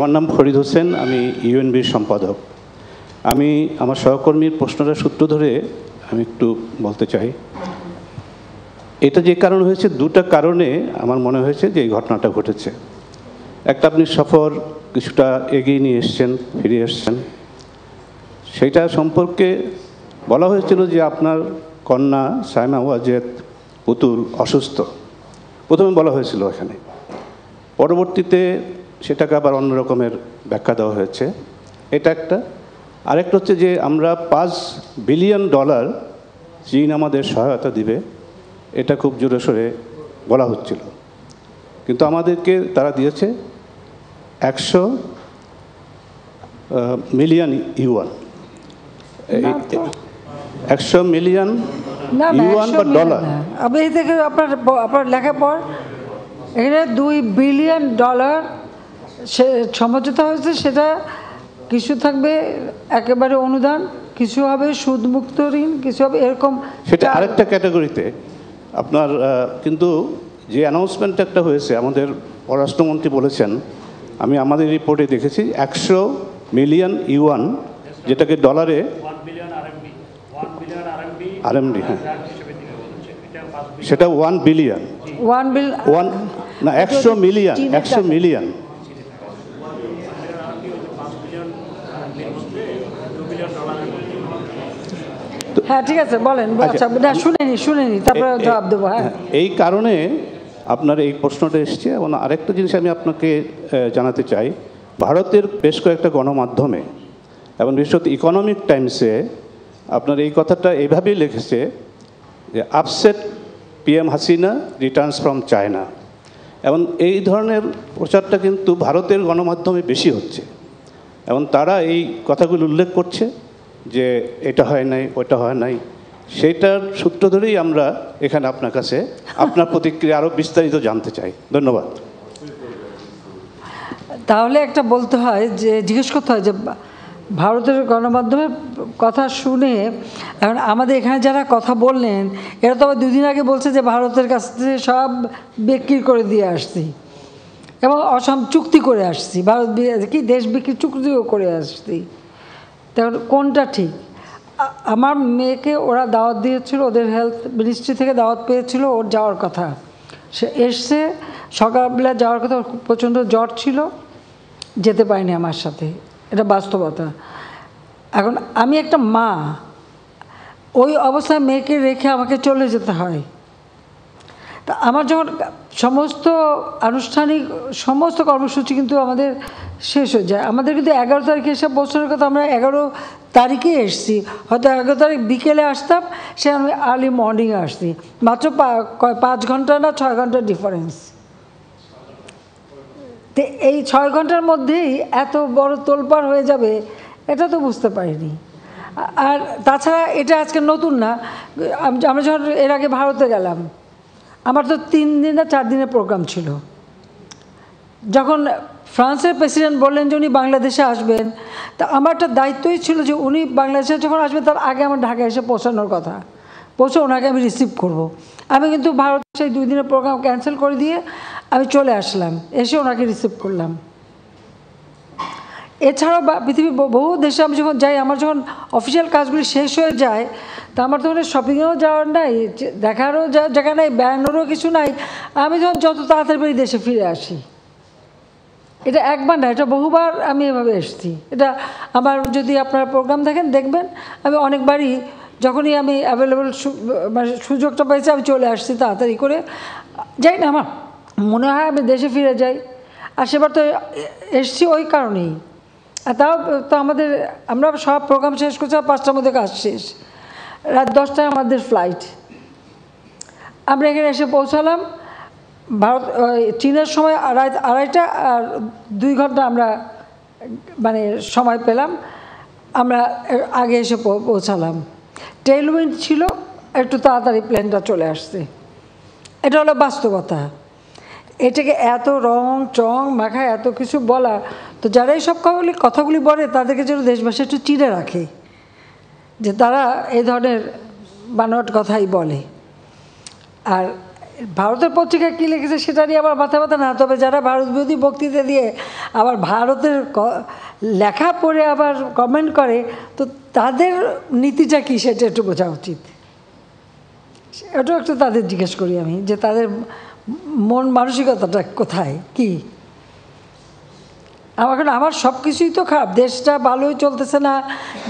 আমার নাম ফরিদ হোসেন আমি ইউএনবির সম্পাদক আমি আমার সহকর্মীর প্রশ্নটা সূত্র ধরে আমি একটু বলতে চাই এটা যে কারণ হয়েছে দুটা কারণে আমার মনে হয়েছে যে এই ঘটনাটা ঘটেছে একটা আপনি সফর কিছুটা এগিয়ে নিয়ে এসছেন ফিরে এসছেন সেইটা সম্পর্কে বলা হয়েছিল যে আপনার কন্যা সায়না ওয়াজেদ পুতুল অসুস্থ প্রথমে বলা হয়েছিল এখানে পরবর্তীতে সেটাকে আবার অন্য রকমের ব্যাখ্যা দেওয়া হয়েছে এটা একটা আরেকটা হচ্ছে যে আমরা পাঁচ বিলিয়ন ডলার চীন আমাদের সহায়তা দিবে এটা খুব জোরে সোরে বলা হচ্ছিল কিন্তু আমাদেরকে তারা দিয়েছে একশো মিলিয়ন ইউয়ান একশো মিলিয়ন ইউয়ান বা ডলার আপনি থেকে আপনার আপনার লেখা পর এখানে দুই বিলিয়ন ডলার সে সমঝোতা হয়েছে সেটা কিছু থাকবে একেবারে অনুদান কিছু হবে সুদমুক্ত ঋণ কিছু হবে এরকম সেটা আরেকটা ক্যাটাগরিতে আপনার কিন্তু যে অ্যানাউন্সমেন্ট একটা হয়েছে আমাদের পররাষ্ট্রমন্ত্রী বলেছেন আমি আমাদের রিপোর্টে দেখেছি একশো মিলিয়ন ইউয়ান যেটাকে ডলারে আরএমডি হ্যাঁ সেটা one billion one bill one না একশো মিলিয়ন একশো মিলিয়ন হ্যাঁ ঠিক আছে বলেন আচ্ছা, আচ্ছা হ্যাঁ, শুনেনি শুনেনি তারপরে জবাব দেবো হ্যাঁ।, হ্যাঁ এই কারণে আপনার এই প্রশ্নটা এসছে এবং আরেকটা জিনিস আমি আপনাকে জানাতে চাই ভারতের বেশ কয়েকটা গণমাধ্যমে এবং বিশেষত ইকোনমিক টাইমসে আপনার এই কথাটা এভাবেই লিখেছে যে upset PM Hasina returns from China এবং এই ধরনের প্রচারটা কিন্তু ভারতের গণমাধ্যমে বেশি হচ্ছে এবং তারা এই কথাগুলো উল্লেখ করছে যে এটা হয় নাই ওটা হয় নাই সেটার সূত্র ধরেই আমরা এখানে আপনার কাছে আপনার প্রতিক্রিয়া আরও বিস্তারিত জানতে চাই ধন্যবাদ তাহলে একটা বলতে হয় যে জিজ্ঞেস করতে হয় যে ভারতের গণমাধ্যমে কথা শুনে এখন আমাদের এখানে যারা কথা বললেন এরা তো আবার দুদিন আগে বলছে যে ভারতের কাছ থেকে সব বিক্রি করে দিয়ে আসছি এবং অসম চুক্তি করে আসছি ভারত কি দেশ বিক্রি চুক্তিও করে আসছি তখন কোনটা ঠিক আমার মেয়েকে ওরা দাওয়াত দিয়েছিল ওদের হেলথ মিনিস্ট্রি থেকে দাওয়াত পেয়েছিল ওর যাওয়ার কথা সে এসছে সকালবেলা যাওয়ার কথা প্রচণ্ড জ্বর ছিল যেতে পারিনি আমার সাথে এটা বাস্তবতা এখন আমি একটা মা ওই অবস্থায় মেয়েকে রেখে আমাকে চলে যেতে হয় তা আমার যখন সমস্ত আনুষ্ঠানিক সমস্ত কর্মসূচি কিন্তু আমাদের শেষ হয়ে যায় আমাদের কিন্তু এগারো তারিখে এসব বছরের কথা আমরা এগারো তারিখে এসছি হয়তো এগারো তারিখ বিকেলে আসতাম সে আমি আর্লি মর্নিংয়ে আসছি মাত্র পাঁচ ঘন্টা না ছয় ঘন্টা ডিফারেন্স তো এই ছয় ঘন্টার মধ্যেই এত বড় তোলপাড় হয়ে যাবে এটা তো বুঝতে পারিনি আর তাছাড়া এটা আজকে নতুন না আমরা যখন এর আগে ভারতে গেলাম আমার তো তিন দিন না চার দিনের প্রোগ্রাম ছিল যখন ফ্রান্সের প্রেসিডেন্ট বললেন যে উনি বাংলাদেশে আসবেন তা আমার একটা দায়িত্বই ছিল যে উনি বাংলাদেশে যখন আসবেন তার আগে আমার ঢাকা এসে পৌঁছানোর কথা পৌঁছে ওনাকে আমি রিসিভ করব। আমি কিন্তু ভারত সেই দুই দিনের প্রোগ্রাম ক্যান্সেল করে দিয়ে আমি চলে আসলাম এসে ওনাকে রিসিভ করলাম এছাড়াও পৃথিবীর বহু দেশে আমি যখন যাই আমার যখন অফিসিয়াল কাজগুলি শেষ হয়ে যায় তা আমার তো মানে শপিংয়েও যাওয়ার নাই দেখারও জায়গা নাই বেড়ানোরও কিছু নাই আমি যখন যত তাড়াতাড়ি পারি দেশে ফিরে আসি এটা একবার না এটা বহুবার আমি এভাবে এসেছি এটা আমার যদি আপনারা প্রোগ্রাম দেখেন দেখবেন আমি অনেকবারই যখনই আমি অ্যাভেলেবেল মানে সুযোগটা পেয়েছি আমি চলে আসছি তাড়াতাড়ি করে যাই না আমার মনে হয় আমি দেশে ফিরে যাই আর সেবার তো এসছি ওই কারণেই তাও তো আমাদের আমরা সব প্রোগ্রাম শেষ করছি আর পাঁচটার মধ্যে কাজ শেষ রাত দশটায় আমাদের ফ্লাইট আমরা এখানে এসে পৌঁছালাম ভারত চীনের সময় আড়াই আড়াইটা আর দুই ঘন্টা আমরা মানে সময় পেলাম আমরা আগে এসে পৌঁছালাম টেলউইন্ড ছিল একটু তাড়াতাড়ি প্লেনটা চলে আসছে এটা হলো বাস্তবতা এটাকে এত রং চং মাখা এত কিছু বলা তো যারা এই সব কথাগুলি বলে তাদেরকে যেন দেশবাসী একটু চিনে রাখে যে তারা এই ধরনের বানোয়াট কথাই বলে আর ভারতের পত্রিকা কী লিখেছে সেটা নিয়ে আমার মাথা ব্যথা না তবে যারা ভারত বিরোধী বক্তৃতা দিয়ে আবার ভারতের লেখা পড়ে আবার কমেন্ট করে তো তাদের নীতিটা কী সেটা একটু বোঝা উচিত এটাও একটু তাদের জিজ্ঞেস করি আমি যে তাদের মন মানসিকতাটা কোথায় কি আমার কারণ আমার সব কিছুই তো খারাপ দেশটা ভালোই চলতেছে না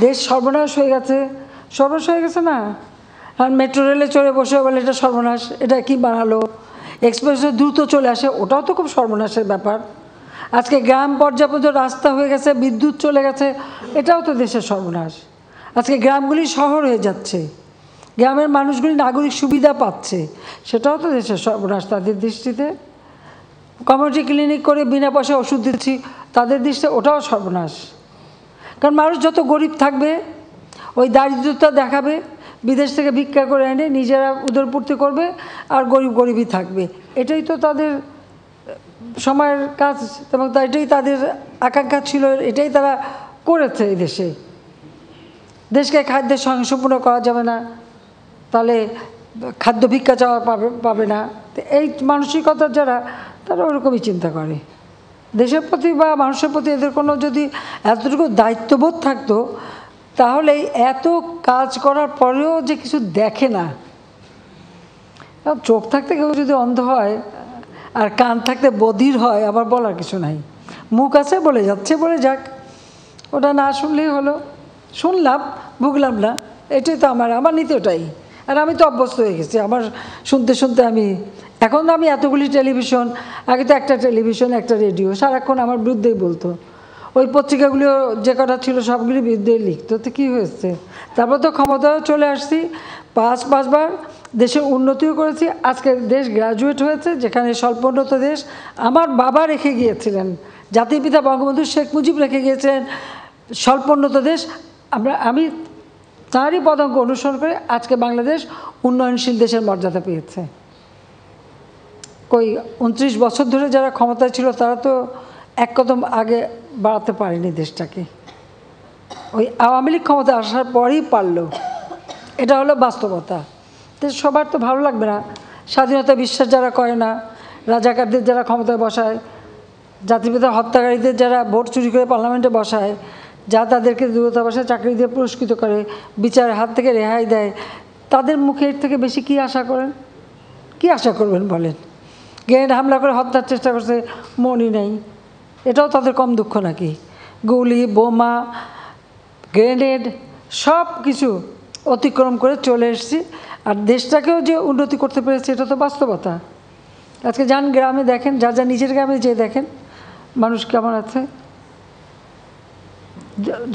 দেশ সর্বনাশ হয়ে গেছে সর্বনাশ হয়ে গেছে না আর মেট্রো রেলে চড়ে বসে বলে এটা সর্বনাশ এটা কি বানালো এক্সপ্রেসে দ্রুত চলে আসে ওটাও তো খুব সর্বনাশের ব্যাপার আজকে গ্রাম পর্যাপ্ত রাস্তা হয়ে গেছে বিদ্যুৎ চলে গেছে এটাও তো দেশের সর্বনাশ আজকে গ্রামগুলি শহর হয়ে যাচ্ছে গ্রামের মানুষগুলি নাগরিক সুবিধা পাচ্ছে সেটাও তো দেশের সর্বনাশ তাদের দৃষ্টিতে কমিউনিটি ক্লিনিক করে বিনা পয়সায় ওষুধ দিচ্ছি তাদের দৃষ্টিতে ওটাও সর্বনাশ কারণ মানুষ যত গরিব থাকবে ওই দারিদ্রতা দেখাবে বিদেশ থেকে ভিক্ষা করে এনে নিজেরা উদরপূর্তি করবে আর গরিব গরিবই থাকবে এটাই তো তাদের সময়ের কাজ এবং এটাই তাদের আকাঙ্ক্ষা ছিল এটাই তারা করেছে এই দেশে দেশকে খাদ্যের সংসম্পূর্ণ করা যাবে না তাহলে খাদ্য ভিক্ষা চাওয়া পাবে পাবে না তো এই মানসিকতা যারা তারা ওরকমই চিন্তা করে দেশের প্রতি বা মানুষের প্রতি এদের কোনো যদি এতটুকু দায়িত্ববোধ থাকতো তাহলে এত কাজ করার পরেও যে কিছু দেখে না চোখ থাকতে কেউ যদি অন্ধ হয় আর কান থাকতে বধির হয় আবার বলার কিছু নাই মুখ আছে বলে যাচ্ছে বলে যাক ওটা না শুনলেই হলো শুনলাম ভুগলাম না এটাই তো আমার আমার নিতে ওটাই আর আমি তো অভ্যস্ত হয়ে গেছি আমার শুনতে শুনতে আমি এখন আমি এতগুলি টেলিভিশন আগে তো একটা টেলিভিশন একটা রেডিও সারাক্ষণ আমার বিরুদ্ধেই বলতো ওই পত্রিকাগুলো যে কটা ছিল সবগুলি বিরুদ্ধেই লিখতো তো কী হয়েছে তারপর তো ক্ষমতাও চলে আসছি পাঁচ পাঁচবার দেশের উন্নতিও করেছি আজকে দেশ গ্রাজুয়েট হয়েছে যেখানে স্বল্পোন্নত দেশ আমার বাবা রেখে গিয়েছিলেন জাতির পিতা বঙ্গবন্ধু শেখ মুজিব রেখে গিয়েছিলেন স্বল্পোন্নত দেশ আমরা আমি তারই পদঙ্ক অনুসরণ করে আজকে বাংলাদেশ উন্নয়নশীল দেশের মর্যাদা পেয়েছে কই উনত্রিশ বছর ধরে যারা ক্ষমতায় ছিল তারা তো এক কদম আগে বাড়াতে পারেনি দেশটাকে ওই আওয়ামী লীগ ক্ষমতা আসার পরই পারল এটা হলো বাস্তবতা তো সবার তো ভালো লাগবে না স্বাধীনতা বিশ্বাস যারা করে না রাজাকারদের যারা ক্ষমতায় বসায় জাতিপিতা হত্যাকারীদের যারা ভোট চুরি করে পার্লামেন্টে বসায় যা তাদেরকে দূরতাবাসে চাকরি দিয়ে পুরস্কৃত করে বিচারের হাত থেকে রেহাই দেয় তাদের মুখের থেকে বেশি কি আশা করেন কি আশা করবেন বলেন গ্রেনেড হামলা করে হত্যার চেষ্টা করছে মনই নেই এটাও তাদের কম দুঃখ নাকি গুলি বোমা গ্রেনেড সব কিছু অতিক্রম করে চলে এসেছি আর দেশটাকেও যে উন্নতি করতে পেরেছে এটা তো বাস্তবতা আজকে যান গ্রামে দেখেন যা যা নিজের গ্রামে যে দেখেন মানুষ কেমন আছে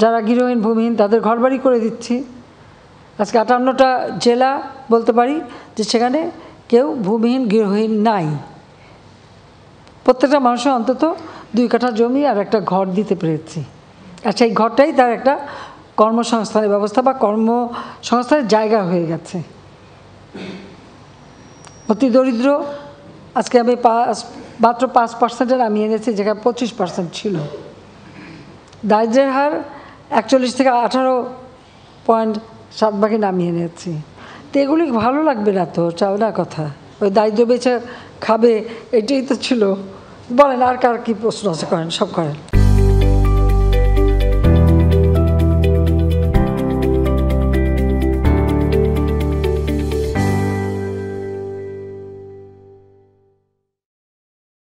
যারা গৃহহীন ভূমিহীন তাদের ঘরবাড়ি করে দিচ্ছি আজকে আটান্নটা জেলা বলতে পারি যে সেখানে কেউ ভূমিহীন গৃহহীন নাই প্রত্যেকটা মানুষের অন্তত দুই কাঠা জমি আর একটা ঘর দিতে পেরেছি আর আচ্ছা, সেই ঘরটাই তার একটা কর্মসংস্থানের ব্যবস্থা বা কর্মসংস্থানের জায়গা হয়ে গেছে অতি দরিদ্র আজকে আমি পাঁচ মাত্র পাঁচ পার্সেন্টের নামিয়ে এনেছি যেখানে পঁচিশ পার্সেন্ট ছিল দারিদ্রের হার একচল্লিশ থেকে আঠারো পয়েন্ট সাত ভাগে নামিয়ে নিয়েছি তো এগুলি ভালো লাগবে না তো চাওনা কথা ওই দারিদ্র বেছে খাবে এটাই তো ছিল বলেন আর কার কী প্রশ্ন আছে করেন সব করেন